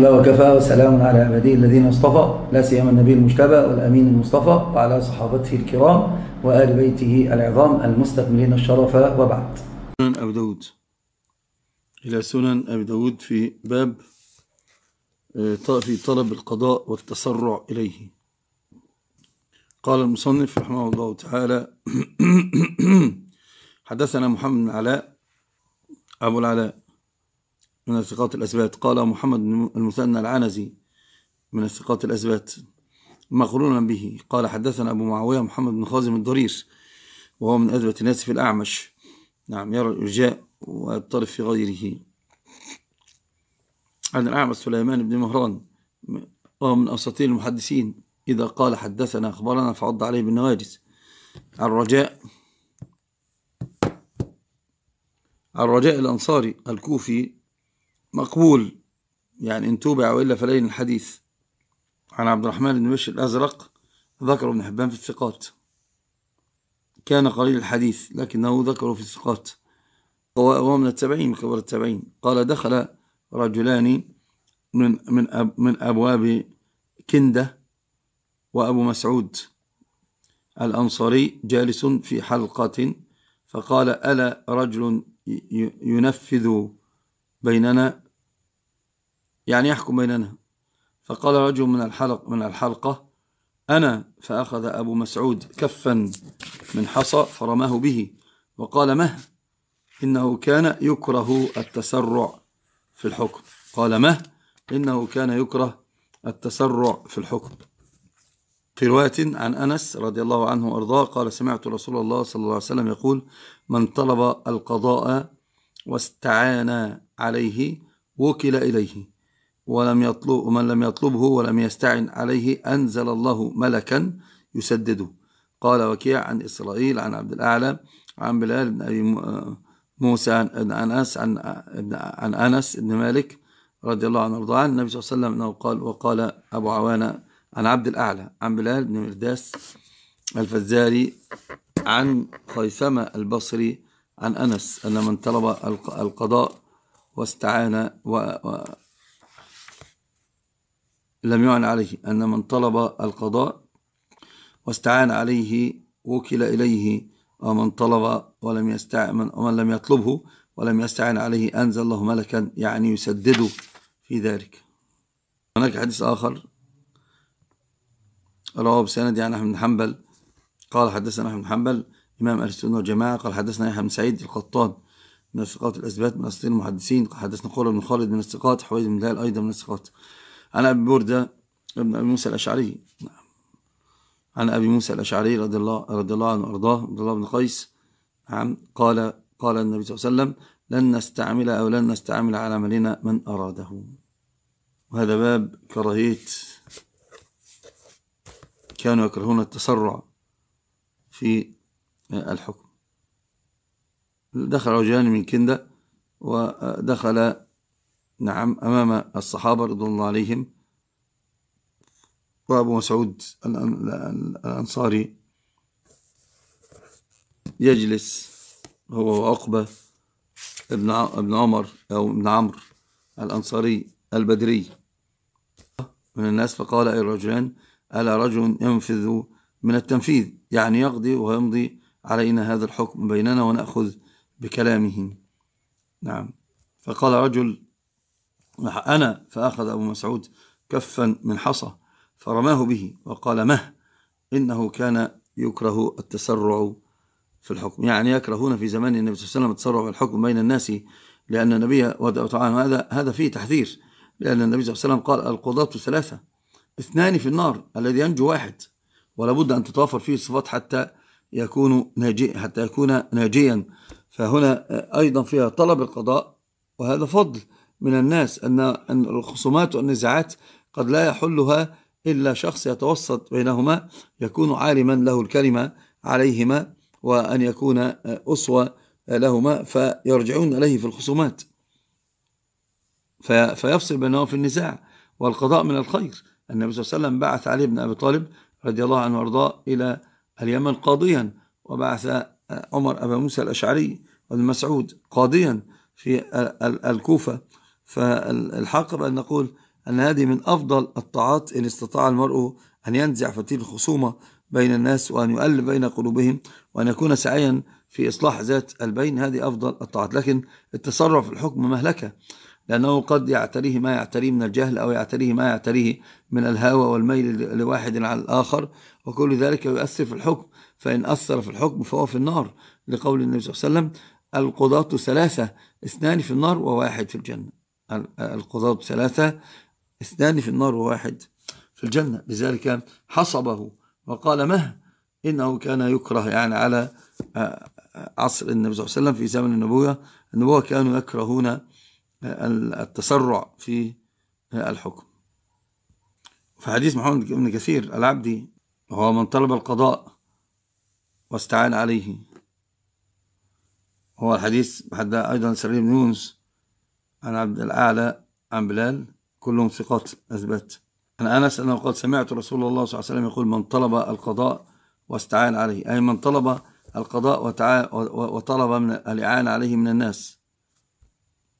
الله وكفى وسلام على عباده الذين اصطفى لا سيما النبي المجتبى والأمين المصطفى وعلى صحابته الكرام وآل بيته العظام المستكملين الشرف وبعد سنن أبي داود إلى سنن أبي داود في باب آه، في طلب القضاء والتسرع إليه قال المصنف رحمه الله تعالى حدثنا محمد بن علاء أبو العلاء من الثقات الأثبات قال محمد المثنى العنزي من الثقات الأثبات مقرونا به قال حدثنا أبو معاوية محمد بن خازم الضرير وهو من أثبت الناس في الأعمش نعم يرى الإرجاء ويضطرب في غيره عن الأعمش سليمان بن مهران وهو من أساطير المحدثين إذا قال حدثنا أخبرنا فعض عليه بالنواجس الرجاء الرجاء الأنصاري الكوفي مقبول يعني إن توبع وإلا فليل الحديث عن عبد الرحمن بن بشر الأزرق ذكر ابن حبان في الثقات كان قليل الحديث لكنه ذكره في الثقات وهو من التابعين كبار التابعين قال دخل رجلان من من أب من أبواب كندة وأبو مسعود الأنصاري جالس في حلقة فقال ألا رجل ينفذ بيننا يعني يحكم بيننا فقال رجل من الحلق من الحلقة أنا فأخذ أبو مسعود كفا من حصى فرماه به وقال مه إنه كان يكره التسرع في الحكم قال مه إنه كان يكره التسرع في الحكم في رواية عن أنس رضي الله عنه وأرضاه قال سمعت رسول الله صلى الله عليه وسلم يقول من طلب القضاء واستعان عليه وكل إليه ولم يطلب من لم يطلبه ولم يستعن عليه أنزل الله ملكا يسدده قال وكيع عن إسرائيل عن عبد الأعلى عن بلال بن أبي موسى عن أنس عن, عن أنس بن مالك رضي الله عنه وارضاه عن النبي صلى الله عليه وسلم أنه قال وقال أبو عوانة عن عبد الأعلى عن بلال بن مرداس الفزاري عن خيثمة البصري عن أنس أن من طلب القضاء واستعان و... و... لم يعن عليه أن من طلب القضاء واستعان عليه وكل إليه ومن طلب ولم يستعن ومن لم يطلبه ولم يستعن عليه أنزل الله ملكا يعني يسدده في ذلك هناك حديث آخر رواه بسند عن أحمد بن حنبل قال حدثنا أحمد بن حنبل إمام أهل السنة والجماعة قال حدثنا يحيى بن سعيد القطان من الثقات الأثبات من أصل المحدثين قال حدثنا قول بن خالد من الثقات حويد بن دلال أيضا من الثقات عن أبي بردة ابن أبي موسى الأشعري نعم عن أبي موسى الأشعري رضي الله رضي الله عنه وأرضاه عبد الله بن قيس نعم قال قال النبي صلى الله عليه وسلم لن نستعمل أو لن نستعمل على عملنا من أراده وهذا باب كراهية كانوا يكرهون التسرع في الحكم دخل رجلان من كندة ودخل نعم أمام الصحابة رضوان الله عليهم وأبو مسعود الأنصاري يجلس هو وعقبة ابن ابن عمر أو ابن عمرو الأنصاري البدري من الناس فقال أي رجلان ألا رجل ينفذ من التنفيذ يعني يقضي ويمضي علينا هذا الحكم بيننا ونأخذ بكلامه نعم فقال رجل أنا فأخذ أبو مسعود كفا من حصى فرماه به وقال مه إنه كان يكره التسرع في الحكم يعني يكرهون في زمان النبي صلى الله عليه وسلم التسرع في الحكم بين الناس لأن النبي هذا هذا فيه تحذير لأن النبي صلى الله عليه وسلم قال القضاة ثلاثة اثنان في النار الذي ينجو واحد ولابد أن تتوافر فيه الصفات حتى يكون ناجي حتى يكون ناجيا فهنا أيضا فيها طلب القضاء وهذا فضل من الناس أن أن الخصومات والنزاعات قد لا يحلها إلا شخص يتوسط بينهما يكون عالما له الكلمة عليهما وأن يكون أسوة لهما فيرجعون إليه في الخصومات فيفصل بينهم في النزاع والقضاء من الخير النبي صلى الله عليه وسلم بعث علي بن أبي طالب رضي الله عنه وارضاه إلى اليمن قاضيا وبعث عمر أبا موسى الأشعري وابن مسعود قاضيا في الكوفة فالحق بأن نقول أن هذه من أفضل الطاعات إن استطاع المرء أن ينزع فتيل الخصومة بين الناس وأن يؤلف بين قلوبهم وأن يكون سعيا في إصلاح ذات البين هذه أفضل الطاعات لكن التصرف الحكم مهلكة لأنه قد يعتريه ما يعتريه من الجهل أو يعتريه ما يعتريه من الهوى والميل لواحد على الآخر وكل ذلك يؤثر في الحكم فإن أثر في الحكم فهو في النار لقول النبي صلى الله عليه وسلم القضاة ثلاثة اثنان في النار وواحد في الجنة القضاة ثلاثة اثنان في النار وواحد في الجنة لذلك حصبه وقال مه إنه كان يكره يعني على آه، آه، عصر النبي صلى الله عليه وسلم في زمن النبوة النبوة كانوا يكرهون التسرع في الحكم في حديث محمد بن كثير العبدي وهو من طلب القضاء واستعان عليه هو الحديث حد أيضا سليم بن يونس عن عبد الأعلى عن بلال كلهم ثقات أثبت أنا أنس أنه قد سمعت رسول الله صلى الله عليه وسلم يقول من طلب القضاء واستعان عليه أي من طلب القضاء وطلب من الإعانة عليه من الناس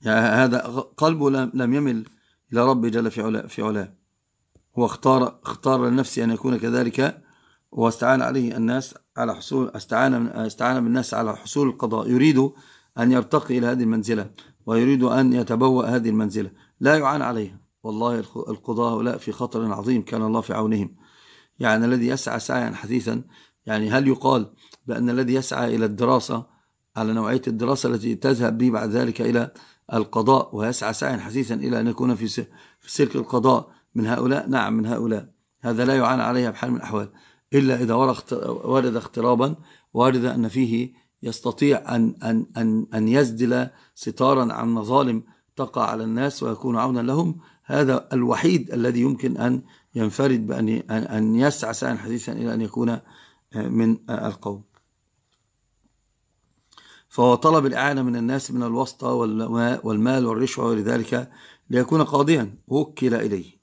يعني هذا قلبه لم يمل إلى ربه جل في علاه في علا واختار اختار لنفسه أن يكون كذلك واستعان عليه الناس على حصول استعان استعان بالناس على حصول القضاء يريد أن يرتقي إلى هذه المنزلة ويريد أن يتبوأ هذه المنزلة لا يعان عليها والله القضاء هؤلاء في خطر عظيم كان الله في عونهم يعني الذي يسعى سعيا حثيثا يعني هل يقال بأن الذي يسعى إلى الدراسة على نوعية الدراسة التي تذهب به بعد ذلك إلى القضاء ويسعى سعيا حثيثا إلى أن يكون في في سلك القضاء من هؤلاء نعم من هؤلاء هذا لا يعانى عليها بحال من الأحوال إلا إذا ورد اخترابا ورد أن فيه يستطيع أن, أن, أن, أن يسدل ستارا عن مظالم تقع على الناس ويكون عونا لهم هذا الوحيد الذي يمكن أن ينفرد بأن أن يسعى سعيا حثيثا إلى أن يكون آه، من آه، القوم فهو طلب الإعانة من الناس من الوسطى والمال والرشوة ولذلك ليكون قاضيا وكل إليه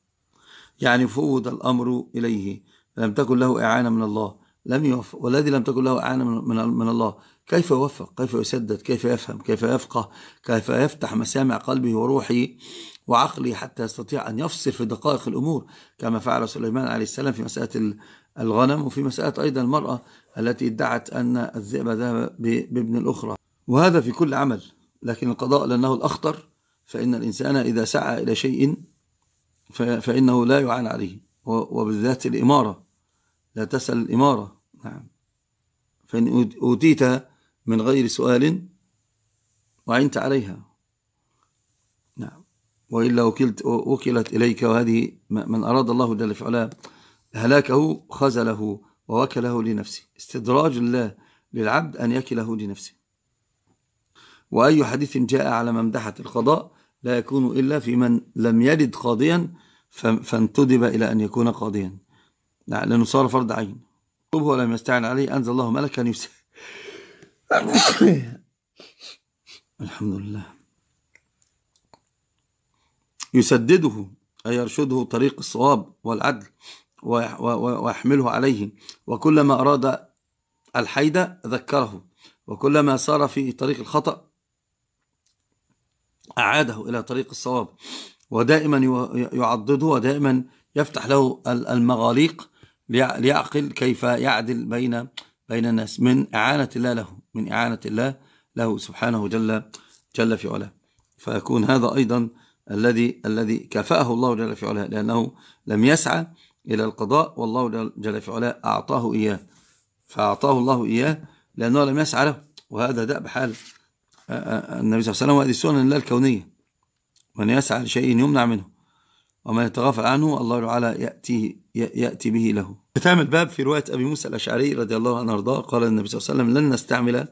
يعني فوض الأمر إليه لم تكن له إعانة من الله لم يوفق والذي لم تكن له إعانة من, من الله كيف يوفق كيف يسدد كيف يفهم كيف يفقه كيف يفتح مسامع قلبه وروحه وعقلي حتى يستطيع أن يفصل في دقائق الأمور كما فعل سليمان عليه السلام في مسألة الغنم وفي مسألة أيضا المرأة التي ادعت أن الذئب ذهب بابن الأخرى وهذا في كل عمل لكن القضاء لأنه الأخطر فإن الإنسان إذا سعى إلى شيء فإنه لا يعان عليه وبالذات الإمارة لا تسأل الإمارة نعم فإن أوتيت من غير سؤال وعنت عليها نعم وإلا وكلت, وكلت إليك وهذه من أراد الله جل في علاه هلاكه خزله ووكله لنفسه استدراج الله للعبد أن يكله لنفسه وأي حديث جاء على ممدحة القضاء لا يكون إلا في من لم يلد قاضيا فانتدب إلى أن يكون قاضيا لأنه صار فرض عين طب ولم يستعن عليه أنزل الله ملكا يسهل الحمد لله يسدده أي يرشده طريق الصواب والعدل ويحمله عليه وكلما أراد الحيدة ذكره وكلما سار في طريق الخطأ أعاده إلى طريق الصواب ودائما يعضده ودائما يفتح له المغاليق ليعقل كيف يعدل بين بين الناس من إعانة الله له من إعانة الله له سبحانه جل جل في علاه فيكون هذا أيضا الذي الذي كفأه الله جل في علاه لأنه لم يسعى إلى القضاء والله جل في علاه أعطاه إياه فأعطاه الله إياه لأنه لم يسعى له وهذا دأب حال آه، آه، آه، النبي صلى الله عليه وسلم وهذه سنن الله الكونية من يسعى لشيء يمنع منه ومن يتغافل عنه الله تعالى يأتي, يأتي به له ختام الباب في رواية أبي موسى الأشعري رضي الله عنه أرضاه قال النبي صلى الله عليه وسلم لن نستعمل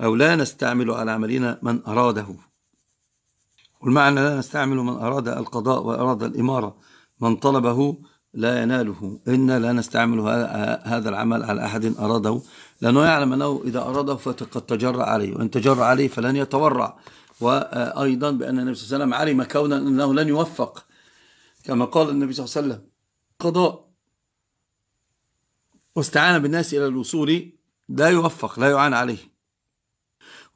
أو لا نستعمل على عملنا من أراده والمعنى لا نستعمل من أراد القضاء وأراد الإمارة من طلبه لا يناله إن لا نستعمل هذا العمل على أحد أراده لأنه يعلم أنه إذا أراده فقد تجرأ عليه وإن تجرأ عليه فلن يتورع وأيضا بأن النبي صلى الله عليه وسلم علم كونا أنه لن يوفق كما قال النبي صلى الله عليه وسلم قضاء واستعان بالناس إلى الوصول لا يوفق لا يعان عليه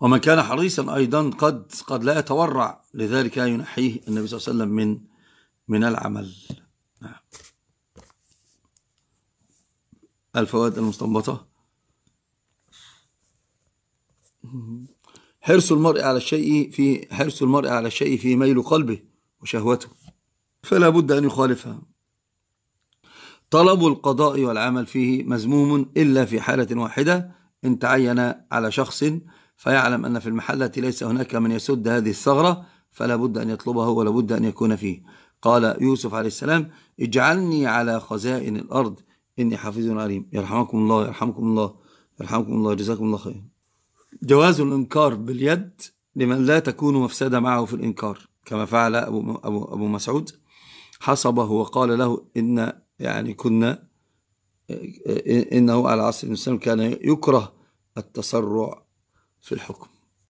ومن كان حريصا أيضا قد قد لا يتورع لذلك ينحيه النبي صلى الله عليه وسلم من من العمل نعم الفوائد المستنبطة حرص المرء على الشيء في حرص المرء على الشيء في ميل قلبه وشهوته فلا بد أن يخالفها طلب القضاء والعمل فيه مذموم إلا في حالة واحدة إن تعين على شخص فيعلم أن في المحلة ليس هناك من يسد هذه الثغرة فلا بد أن يطلبه ولا بد أن يكون فيه قال يوسف عليه السلام اجعلني على خزائن الأرض إني حفيظ عليم يرحمكم الله يرحمكم الله يرحمكم الله جزاكم الله خيرا جواز الإنكار باليد لمن لا تكون مفسدة معه في الإنكار كما فعل أبو, أبو, أبو مسعود حصبه وقال له إن يعني كنا إنه على عصر الإسلام كان يكره التسرع في الحكم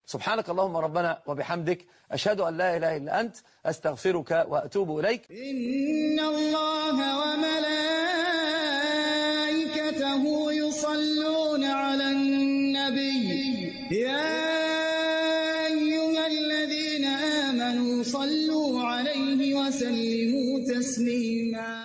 سبحانك اللهم ربنا وبحمدك أشهد أن لا إله إلا أنت أستغفرك وأتوب إليك إن الله وملائكته إنه يصلون على النبي يا أيها الذين آمنوا صلوا عليه وسلموا تسليما